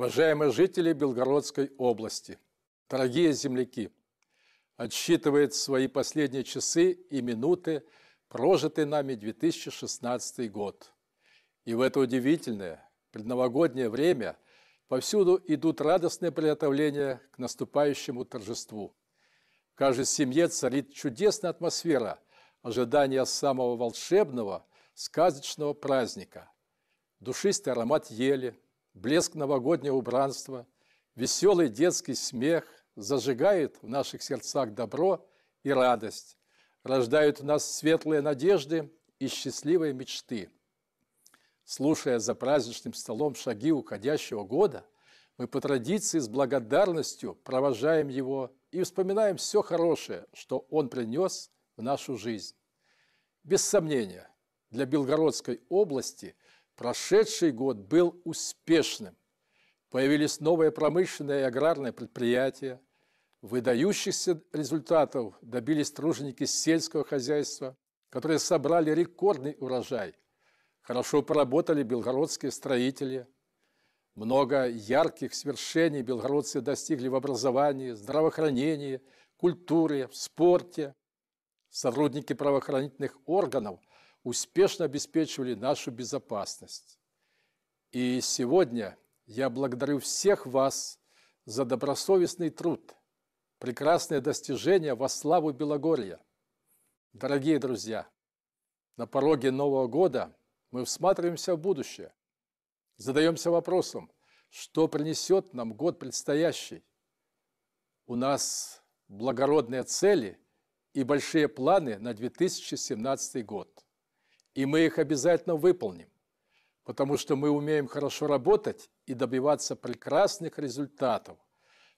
Уважаемые жители Белгородской области, дорогие земляки, отсчитывает свои последние часы и минуты прожитый нами 2016 год. И в это удивительное предновогоднее время повсюду идут радостные приготовления к наступающему торжеству. В каждой семье царит чудесная атмосфера ожидания самого волшебного, сказочного праздника. Душистый аромат ели – блеск новогоднего убранства, веселый детский смех зажигает в наших сердцах добро и радость, рождают в нас светлые надежды и счастливые мечты. Слушая за праздничным столом шаги уходящего года, мы по традиции с благодарностью провожаем его и вспоминаем все хорошее, что он принес в нашу жизнь. Без сомнения, для Белгородской области – Прошедший год был успешным. Появились новые промышленные и аграрные предприятия. Выдающихся результатов добились труженики сельского хозяйства, которые собрали рекордный урожай. Хорошо поработали белгородские строители. Много ярких свершений белгородцы достигли в образовании, здравоохранении, культуре, спорте. Сотрудники правоохранительных органов – успешно обеспечивали нашу безопасность. И сегодня я благодарю всех вас за добросовестный труд, прекрасное достижение во славу Белогорья. Дорогие друзья, на пороге Нового года мы всматриваемся в будущее, задаемся вопросом, что принесет нам год предстоящий. У нас благородные цели и большие планы на 2017 год. И мы их обязательно выполним, потому что мы умеем хорошо работать и добиваться прекрасных результатов,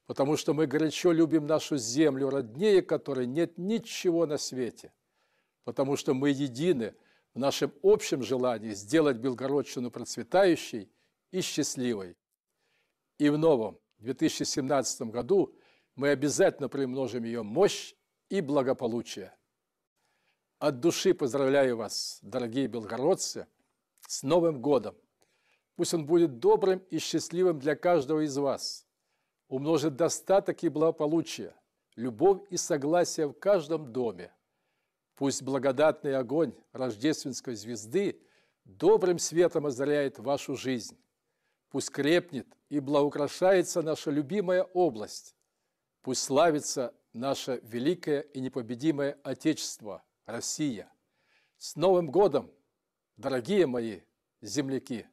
потому что мы горячо любим нашу землю, роднее которой нет ничего на свете, потому что мы едины в нашем общем желании сделать Белгородщину процветающей и счастливой. И в новом 2017 году мы обязательно примножим ее мощь и благополучие. От души поздравляю вас, дорогие белгородцы, с Новым годом! Пусть он будет добрым и счастливым для каждого из вас, умножит достаток и благополучие, любовь и согласие в каждом доме. Пусть благодатный огонь рождественской звезды добрым светом озаряет вашу жизнь. Пусть крепнет и благоукрашается наша любимая область. Пусть славится наше великое и непобедимое Отечество – Россия! С Новым годом, дорогие мои земляки!